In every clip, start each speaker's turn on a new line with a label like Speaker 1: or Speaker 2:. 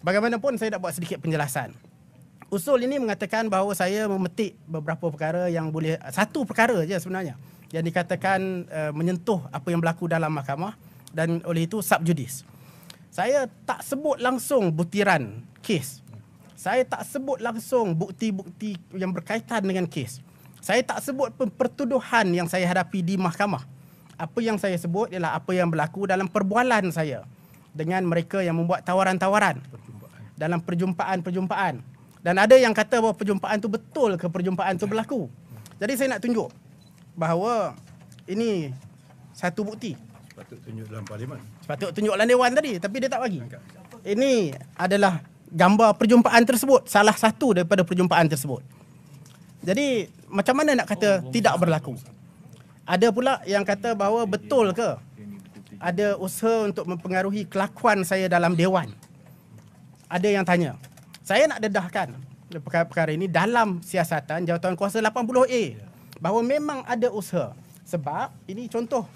Speaker 1: Bagaimanapun saya nak buat sedikit penjelasan. Usul ini mengatakan bahawa saya memetik beberapa perkara yang boleh satu perkara saja sebenarnya yang dikatakan uh, menyentuh apa yang berlaku dalam mahkamah dan oleh itu sub judis. Saya tak sebut langsung butiran kes. Saya tak sebut langsung bukti-bukti yang berkaitan dengan kes. Saya tak sebut pertuduhan yang saya hadapi di mahkamah. Apa yang saya sebut ialah apa yang berlaku dalam perbualan saya dengan mereka yang membuat tawaran-tawaran dalam perjumpaan-perjumpaan. Dan ada yang kata bahawa perjumpaan tu betul ke perjumpaan itu berlaku. Jadi saya nak tunjuk bahawa ini satu bukti. Sepatut tunjuk dalam parlimen. Sepatut tunjuk dalam dewan tadi tapi dia tak bagi. Ini adalah gambar perjumpaan tersebut. Salah satu daripada perjumpaan tersebut. Jadi macam mana nak kata oh, tidak berlaku? Ada pula yang kata bahawa betul ke ada usaha untuk mempengaruhi kelakuan saya dalam dewan. Ada yang tanya. Saya nak dedahkan perkara-perkara ini dalam siasatan jawatan kuasa 80A. Bahawa memang ada usaha. Sebab ini contoh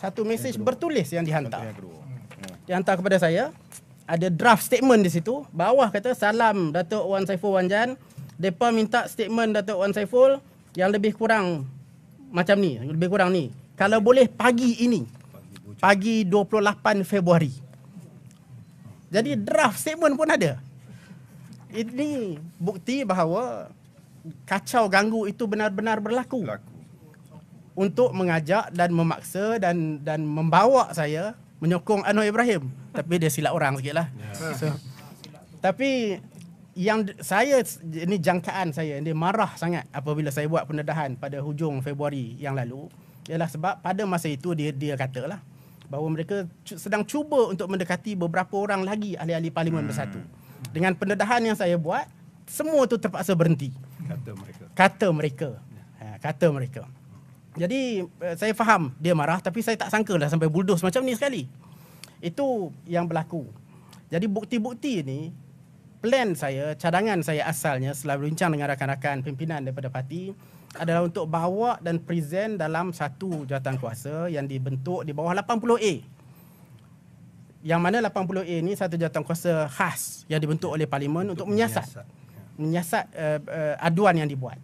Speaker 1: satu mesej bertulis yang dihantar. Hmm. Dihantar kepada saya. Ada draft statement di situ. Bawah kata salam Datuk Wan Saiful Wan Jan. Mereka minta statement Datuk Wan Saiful yang lebih kurang macam ni. Lebih kurang ni. Kalau boleh pagi ini pagi 28 Februari. Jadi draft statement pun ada. Ini bukti bahawa kacau ganggu itu benar-benar berlaku. Untuk mengajak dan memaksa dan dan membawa saya menyokong Anwar Ibrahim. Tapi dia silap orang sikitlah. lah. So, tapi yang saya ini jangkaan saya ini marah sangat apabila saya buat pendedahan pada hujung Februari yang lalu ialah sebab pada masa itu dia dia katalah bahawa mereka sedang cuba untuk mendekati beberapa orang lagi ahli-ahli parlimen hmm. bersatu. Dengan pendedahan yang saya buat, semua itu terpaksa berhenti. Kata mereka. Kata mereka. Ha, kata mereka. Jadi eh, saya faham dia marah tapi saya tak sangka lah sampai buldos macam ni sekali. Itu yang berlaku. Jadi bukti-bukti ni plan saya, cadangan saya asalnya setelah berbincang dengan rakan-rakan pimpinan daripada parti adalah untuk bawa dan present dalam satu jawatan kuasa yang dibentuk di bawah 80A. Yang mana 80A ini satu jawatan kuasa khas yang dibentuk oleh parlimen untuk, untuk menyiasat ya. menyiasat uh, uh, aduan yang dibuat.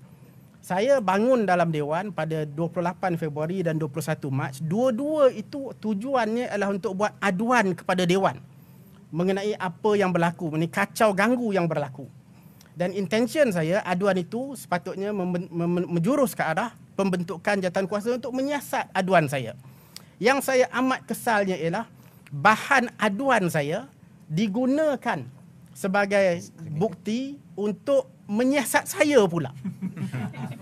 Speaker 1: Saya bangun dalam dewan pada 28 Februari dan 21 Mac. Dua-dua itu tujuannya adalah untuk buat aduan kepada dewan mengenai apa yang berlaku, ini kacau ganggu yang berlaku. Dan intention saya aduan itu sepatutnya menjurus ke arah pembentukan jawatan kuasa untuk menyiasat aduan saya. Yang saya amat kesalnya ialah bahan aduan saya digunakan sebagai bukti untuk menyiasat saya pula.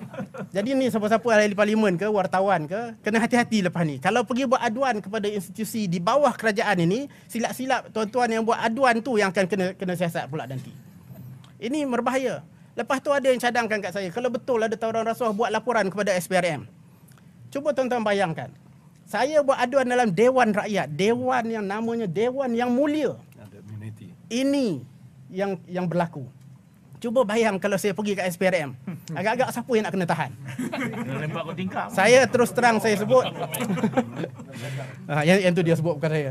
Speaker 1: Jadi ni siapa-siapa lah ahli parlimen ke wartawan ke kena hati-hati lepas ni. Kalau pergi buat aduan kepada institusi di bawah kerajaan ini, silap-silap tuan-tuan yang buat aduan tu yang akan kena kena siasat pula nanti. Ini berbahaya. Lepas tu ada yang cadangkan kat saya, kalau betul ada tawaran rasuah buat laporan kepada SPRM. Cuba tuan-tuan bayangkan. Saya buat aduan dalam Dewan Rakyat, dewan yang namanya Dewan yang Mulia. Ini yang yang berlaku. Cuba bayang kalau saya pergi kat SPRM. Hmm. Agak-agak siapa yang nak kena tahan? saya terus terang saya sebut. Ah, yang, yang tu dia sebut bukan saya.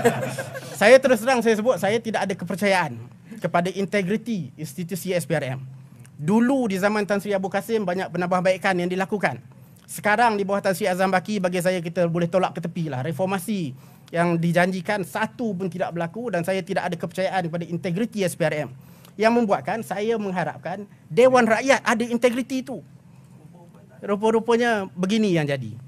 Speaker 1: saya terus terang saya sebut saya tidak ada kepercayaan kepada integriti institusi SPRM. Dulu di zaman Tan Sri Abu Kasim banyak penambahbaikan yang dilakukan. Sekarang di bawah Tan Sri Azam Baki bagi saya kita boleh tolak ke tepi lah. Reformasi yang dijanjikan satu pun tidak berlaku dan saya tidak ada kepercayaan kepada integriti SPRM yang membuatkan saya mengharapkan Dewan Rakyat ada integriti itu. Rupa-rupanya begini yang jadi.